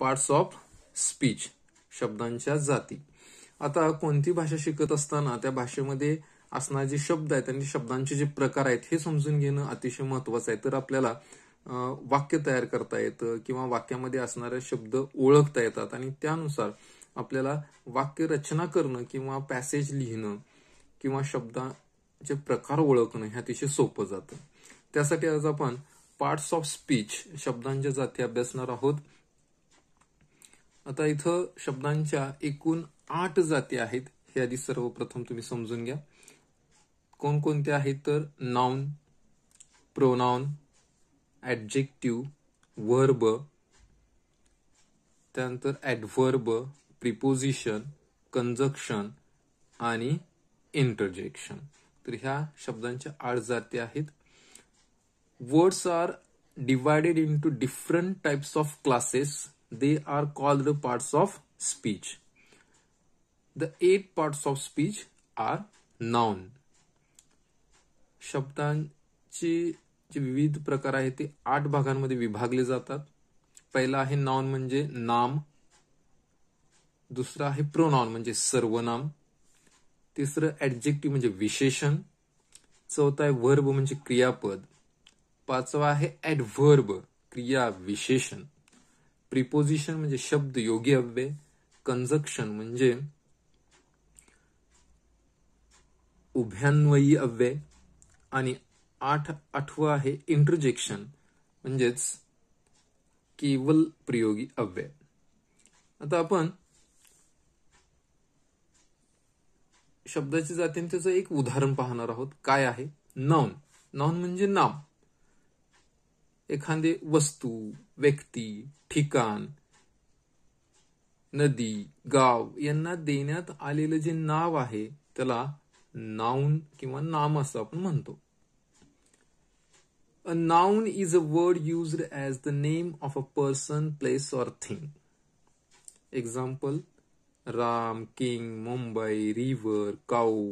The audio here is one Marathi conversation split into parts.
पार्ट्स ऑफ स्पीच शब्दांच्या जाती आता कोणती भाषा शिकत असताना त्या भाषेमध्ये असणारे जे शब्द आहेत आणि शब्दांचे जे प्रकार आहेत हे समजून घेणं अतिशय महत्वाचं आहे तर आपल्याला वाक्य तयार करता येतं किंवा वाक्यामध्ये असणारे शब्द ओळखता येतात आणि त्यानुसार आपल्याला वाक्य रचना करणं किंवा पॅसेज लिहिणं किंवा शब्दाचे प्रकार ओळखणं हे अतिशय सोपं जातं त्यासाठी आज आपण पार्ट्स ऑफ स्पीच शब्दांच्या जाती अभ्यासणार आहोत आता इथं शब्दांच्या एकूण आठ जाती आहेत हे आधी सर्वप्रथम तुम्ही समजून घ्या कोणकोणत्या आहेत तर नाउन प्रोनाऊन ऍडजेक्टिव्ह वर्ब त्यानंतर ऍडव्हर्ब प्रिपोजिशन कंजक्शन आणि इंटरजेक्शन तर ह्या शब्दांच्या आठ जाती आहेत words are divided into different types of classes they are called the parts of speech. The eight parts of speech are noun. शब्दांची जे विविध प्रकार आहेत ते आठ भागांमध्ये विभागले जातात पहिला आहे नॉन म्हणजे नाम दुसरं आहे प्रोनॉन म्हणजे सर्वनाम तिसरं ऍडजेक्टिव्ह म्हणजे विशेषण चौथा आहे वर्ब म्हणजे क्रियापद पाचवा आहे ऍडव्हर्ब क्रिया विशेषण प्रिपोजिशन म्हणजे शब्द योगी अव्यय कन्झक्शन म्हणजे उभ्यान्वयी अव्यय आणि आठ आठवं आहे इंटरजेक्शन म्हणजेच केवल प्रयोगी अव्यय आता आपण शब्दाची जातीन त्याचं एक उदाहरण पाहणार आहोत काय आहे नॉन नॉन म्हणजे नाम एखादे वस्तू व्यक्ती ठिकाण नदी गाव यांना देण्यात आलेलं जे नाव आहे त्याला नाऊन किंवा नाम असं आपण म्हणतो a noun is a word used as the name of a person place or thing example Ram king Mumbai river cow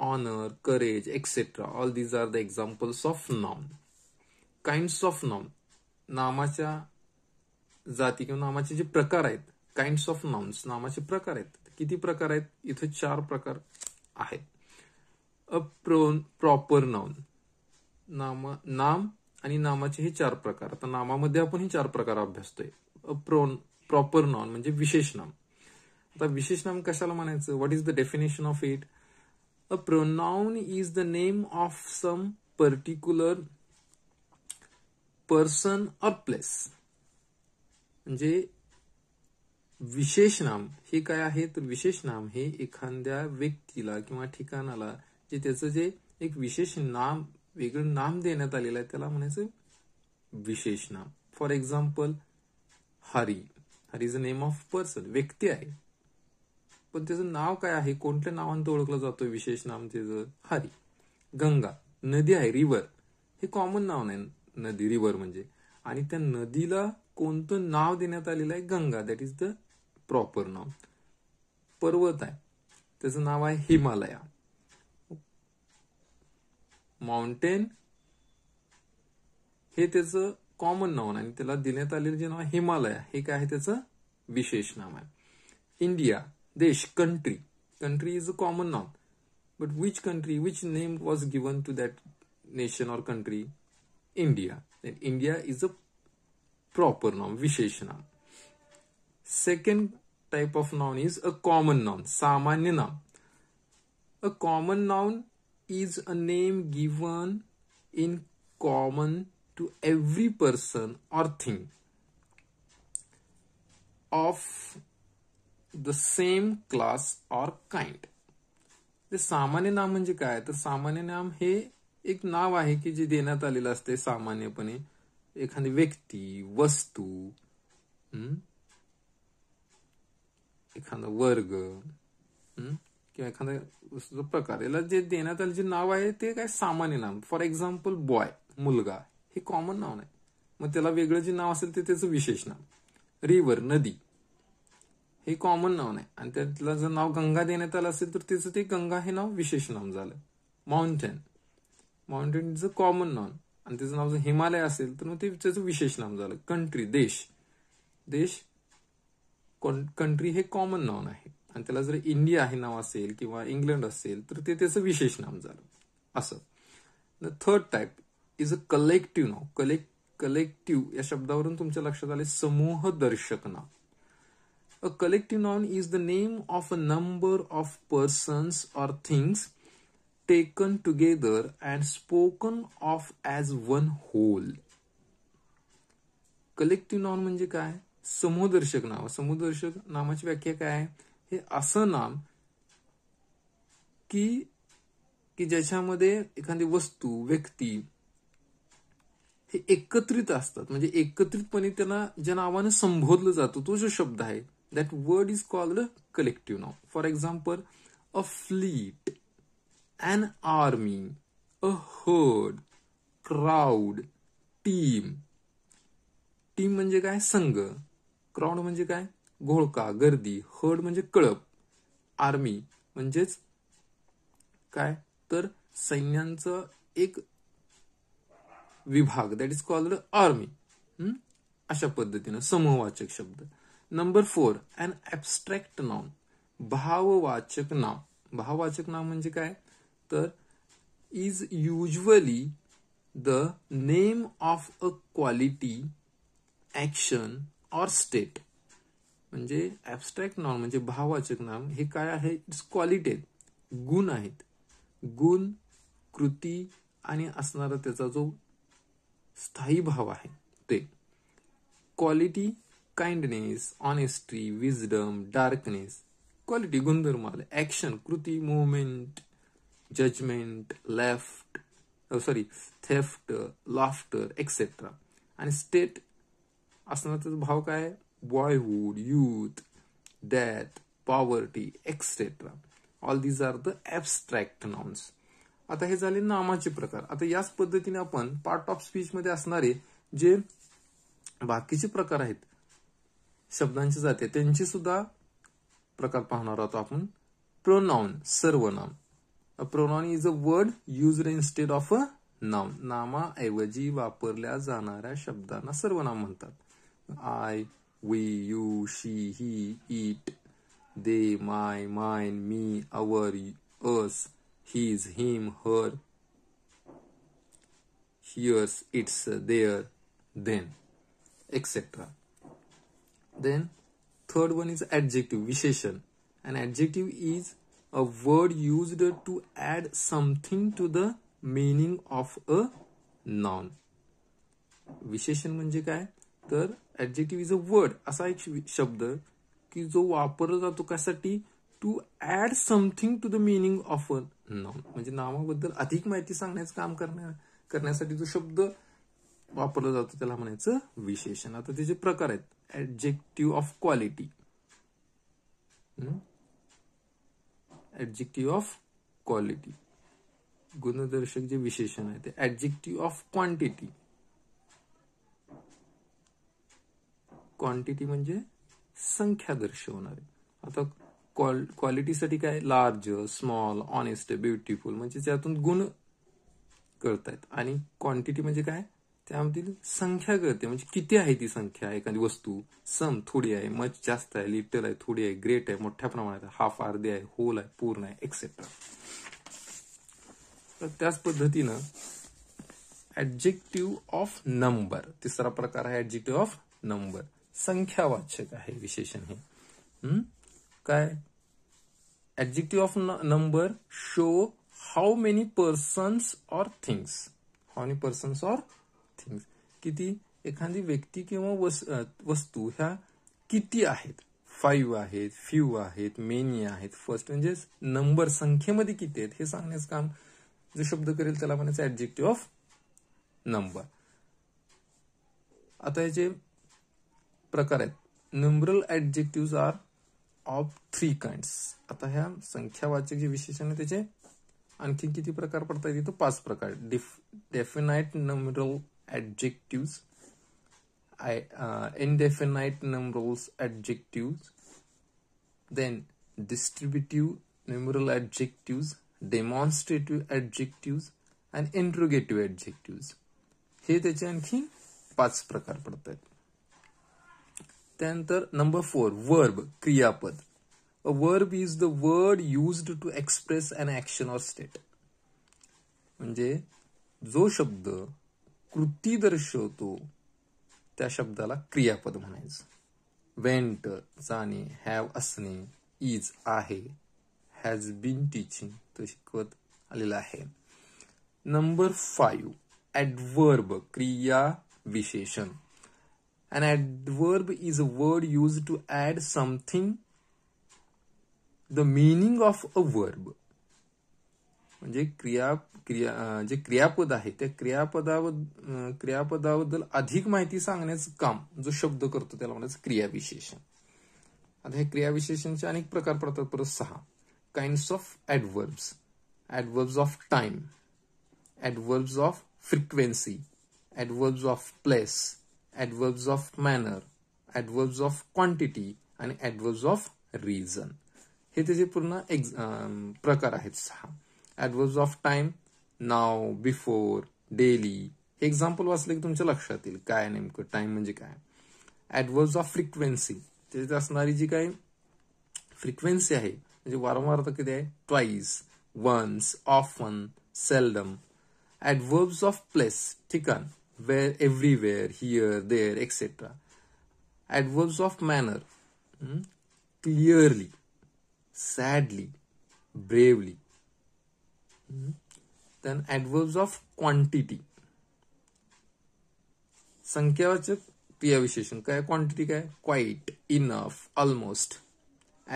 honour courage etc. All these are the examples of noun. Kinds of noun. नामाच्या जाती किंवा नामाचे जे प्रकार आहेत काइंड्स ऑफ नाउन्स नामाचे प्रकार आहेत किती प्रकार आहेत इथं चार प्रकार आहेत अ प्रॉपर नाउन नाम नाम आणि नामाचे हे चार प्रकार आता नामामध्ये आपण हे चार प्रकार अभ्यासतोय अ प्रोन प्रॉपर नॉन म्हणजे विशेष नाम आता विशेष नाम कशाला म्हणायचं what is the definition of it a pronoun is the name of some particular person or place म्हणजे विशेष नाम हे काय आहे तर विशेष नाम हे एखाद्या व्यक्तीला किंवा ठिकाणाला जे त्याचं जे एक विशेष नाम वेगळं नाम देण्यात आलेलं आहे त्याला म्हणायचं विशेष नाम for example Hari Hari is a name of person व्यक्ती आहे पण त्याचं नाव काय आहे कोणत्या नावानं तो ओळखला जातो विशेष नाम त्याचं हरी गंगा नदी आहे रिवर हे कॉमन नाव नाही नदी रिव्हर म्हणजे आणि त्या नदीला कोणतं नाव देण्यात आलेलं आहे Ganga that is the proper नाव पर्वत आहे त्याचं नाव आहे हिमालया माउंटेन हे त्याचं कॉमन नाव आणि त्याला देण्यात आलेलं जे नाव हिमालया हे काय आहे त्याचं विशेष नाव आहे India Desh, country. Country is a common noun. But which country, which name was given to that nation or country? India. Then India is a proper noun, Vishesh Second type of noun is a common noun, Samanya noun. A common noun is a name given in common to every person or thing of the same class or kind ते सामान्य नाम म्हणजे काय तर सामान्य नाम हे एक नाव आहे की जे देण्यात आलेलं असते सामान्यपणे एखादी व्यक्ती वस्तू एखादा वर्ग किंवा एखादा प्रकार याला जे देण्यात आले जे नाव आहे ते काय सामान्य नाम फॉर एक्झाम्पल बॉय मुलगा हे कॉमन नाव नाही मग त्याला वेगळं जे नाव असेल ते त्याचं विशेष नाम रिवर नदी हे कॉमन नाव नाही आणि त्यातलं जर नाव गंगा देण्यात आलं असेल तर त्याचं ते गंगा हे नाव विशेष नाम झालं mountain mountain is a common नाव आणि त्याचं नाव जर हिमालय असेल तर मग ते त्याचं विशेष नाम झालं कंट्री देश देश कंट्री हे कॉमन नाव आहे आणि त्याला जर इंडिया हे नाव असेल किंवा इंग्लंड असेल तर ते त्याचं विशेष नाम झालं असं third type is a collective नाव कलेक्ट कलेक्टिव्ह या शब्दावरून तुमच्या लक्षात आले समूह दर्शक नाव A collective noun is the name of a number of persons or things taken together and spoken of as one whole. Collective noun म्हणजे काय समूहदर्शक नाव समूहदर्शक नामाची व्याख्या काय आहे हे असं नाम की की ज्याच्यामध्ये एखादी वस्तू व्यक्ती हे एकत्रित असतात म्हणजे एकत्रितपणे त्यांना ज्या नावाने संबोधलं जातो तो जो शब्द आहे that word is called a collective noun for example a fleet an army a herd crowd team team म्हणजे काय संघ क्राऊड म्हणजे काय घोळका गर्दी हर्ड म्हणजे कळप आर्मी म्हणजेच काय तर सैन्यांचं एक विभाग दॅट इज कॉल्ड आर्मी अशा पद्धतीनं समूहवाचक शब्द number four an abstract noun भाववाचक नाव भाववाचक नाव म्हणजे काय तर is usually the name of a quality action or state म्हणजे ऍबस्ट्रॅक्ट नॉन म्हणजे भाववाचक नाम हे काय आहे इट्स क्वालिटी गुण आहेत गुण कृती आणि असणारा त्याचा जो स्थायी भाव आहे ते quality kindness honesty wisdom darkness quality गुणधर्म आले ऍक्शन कृती movement judgement left sorry theft laughter etcetera आणि स्टेट असण्याचा भाव काय boyhood youth death poverty etcetera all these are the abstract nouns आता हे झाले नामाचे प्रकार आता याच पद्धतीने आपण पार्ट ऑफ स्पीच मध्ये असणारे जे बाकीचे प्रकार आहेत शब्दांची जाते त्यांची सुद्धा प्रकार पाहणार आहोत आपण प्रोनाऊन सर्वनाम a pronoun is a word use instead of a noun नामाऐवजी वापरल्या जाणाऱ्या शब्दांना सर्वनाम म्हणतात I we you she he it they my mine me our us his him her hers its their then etcetera Then third one is adjective, विशेषण An adjective is a word used to add something to the meaning of a noun. विशेषण म्हणजे काय तर ऍडजेक्टिव्ह इज अ वर्ड असा एक शब्द की जो वापरला जातो कशासाठी to add something to the meaning of a noun म्हणजे नावाबद्दल अधिक माहिती सांगण्याचं काम करण्या करण्यासाठी जो शब्द वापरला जातो त्याला म्हणायचं विशेषण आता त्याचे प्रकार आहेत adjective of quality. Hmm? Adjective of quality. गुणदर्शक जे विशेषण आहे ते ऍडजेक्टिव्ह ऑफ क्वांटिटी क्वांटिटी म्हणजे संख्या दर्शवणारे आता क्वालिटीसाठी काय लार्ज स्मॉल ऑनेस्ट ब्युटिफुल म्हणजे त्यातून गुण करतायत आणि क्वांटिटी म्हणजे काय त्यामधील संख्या कळते म्हणजे किती आहे ती संख्या एखादी वस्तू सम थोडी आहे मच जास्त आहे लिटल आहे थोडी आहे ग्रेट आहे मोठ्या प्रमाणात आहे हाफ अर्धे आहे होल आहे पूर्ण आहे एक्सेट्रा तर त्याच पद्धतीनं ऍडजेक्टिव्ह ऑफ नंबर तिसरा प्रकार आहे ऍडजेक्टिव्ह ऑफ नंबर संख्यावाचक आहे विशेषण हे काय adjective of number show how many persons or things how many persons or things किती एखादी व्यक्ती किंवा वस्तू ह्या किती आहेत फाईव्ह आहेत फ्यू आहेत मेनी आहेत फर्स्ट म्हणजे नंबर संख्येमध्ये किती आहेत हे सांगण्याचं काम जो शब्द करेल त्याला म्हणायचं ऍडजेक्टिव्ह ऑफ नंबर आता याचे प्रकार आहेत numeral adjective are of three kinds आता ह्या संख्यावाचक जे विशेषण आहे त्याचे आणखी किती प्रकार पडतात इथं पाच प्रकार definite numeral adjectives i uh, indefinite numerals adjectives then distributive numeral adjectives demonstrative adjectives and interrogative adjectives he the janking pats prakar padtat then the number 4 verb kriya a verb is the word used to express an action or state म्हणजे जो शब्द कृती दर्शवतो त्या शब्दाला क्रियापद म्हणायचं वेंट जाणे हॅव असणे इज आहे हॅज बीन टीचिंग तो शिकवत आलेला आहे नंबर फाईव्ह ऍडवर्ब क्रिया विशेषण an adverb is a word use to add something the meaning of a verb जे क्रिया क्रिया जे क्रियापद आहे त्या क्रियापदाबद्दल क्रियापदाबद्दल अधिक माहिती सांगण्याचं काम जो शब्द करतो त्याला म्हणायचं क्रियाविशेषण आता हे क्रियाविशेषणचे अनेक प्रकार पडतात परत सहा kinds of adverbs adverbs of time adverbs of frequency adverbs of place adverbs of manner adverbs of quantity आणि ऍडवर्ब्स ऑफ रिझन हे त्याचे पूर्ण एक्झ प्रकार आहेत सहा ऍडव्हर्ब्स ऑफ टाइम नाव बिफोर डेली हे एक्झाम्पल वाचले की तुमच्या लक्षात येईल काय नेमकं टाइम म्हणजे काय ऍडव्हर्ब्स ऑफ फ्रिक्वेन्सी त्याच्यात असणारी जी काही फ्रिक्वेन्सी आहे म्हणजे वारंवारता किती आहे twice once often seldom adverbs of place ठिकाण where everywhere here there etcetera adverbs of manner clearly sadly bravely then adverbs of quantity संख्यावाचक क्रियाविशेषण काय क्वांटिटी काय quite enough almost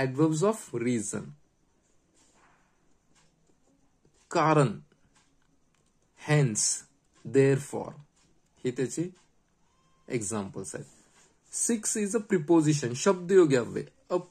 adverbs of reason कारण हॅन्स देअर फॉर हे त्याचे एक्झाम्पल्स आहेत सिक्स इज अ प्रिपोजिशन शब्दयोगी हवे अप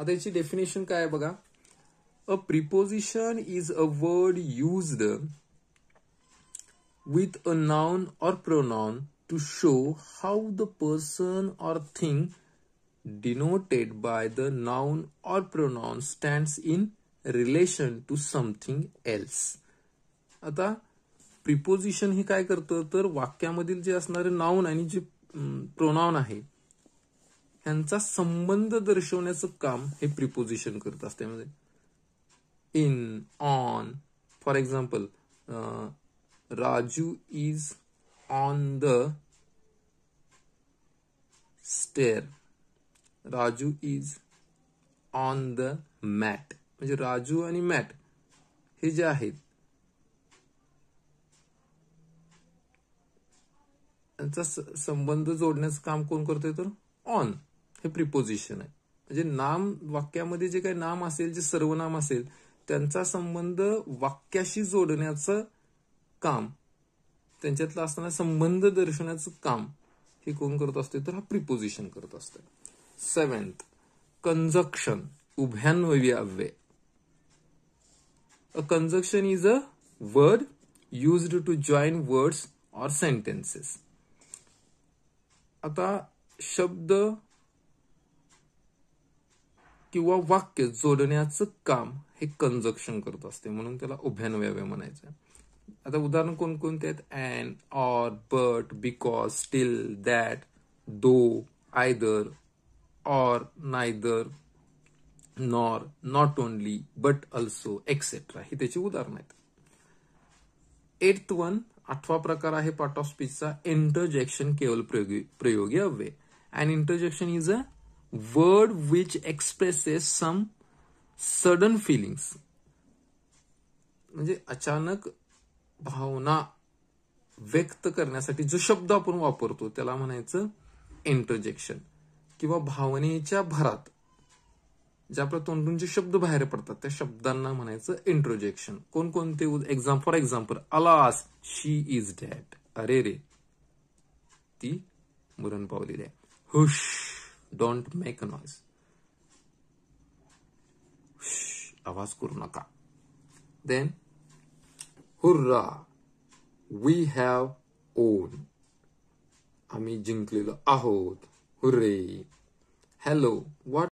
आता याची डेफिनेशन काय बघा A preposition is a word used with a noun or pronoun to show how the person or thing denoted by the noun or pronoun stands in relation to something else आता प्रिपोजिशन हे काय करतं तर वाक्यामधील जे असणारे नाऊन आणि जे प्रोनाऊन आहे यांचा संबंध दर्शवण्याचं काम हे प्रिपोजिशन करत असते म्हणजे in, on. For example, uh, Raju is on the stair. Raju is on the mat म्हणजे राजू आणि मॅट हे जे आहेत त्यांचा संबंध जोडण्याचं काम कोण करतोय तर ऑन हे प्रिपोजिशन आहे म्हणजे नाम वाक्यामध्ये जे काही नाम असेल जे सर्वनाम असेल त्यांचा संबंध वाक्याशी जोडण्याचं काम त्यांच्यातला असताना संबंध दर्शवण्याचं काम हे कोण करत असते तर हा प्रिपोजिशन करत असते सेव्हन्थ कंजक्शन अव्यय a conjunction is a word used to join words or sentences आता शब्द किंवा वाक्य जोडण्याचं काम हे कंजक्शन करत असते म्हणून त्याला उभ्यानव्याव्या म्हणायचं आता उदाहरण कोणकोणते आहेत and or but because still that though either or neither nor not only but also etcetera ही त्याची उदाहरणं आहेत एट वन आठवा प्रकार आहे पार्ट ऑफ स्पीचचा इंटरजेक्शन केवल प्रयोगी प्रयोगी अव्यय and interjection is a word which expresses some sudden feelings म्हणजे अचानक भावना व्यक्त करण्यासाठी जो शब्द आपण वापरतो त्याला म्हणायचं इंटरजेक्शन किंवा भावनेच्या भरात ज्या आपल्या तोंडून जे शब्द बाहेर पडतात त्या शब्दांना म्हणायचं इंट्रोजेक्शन कोणकोणते exam for example alas she is that अरे रे ती मरण पावलेली आहे हुश don't make a noise. Avas kurunaka. Then, hurrah, we have own. Ami jinklila ahod, hurray. Hello, what?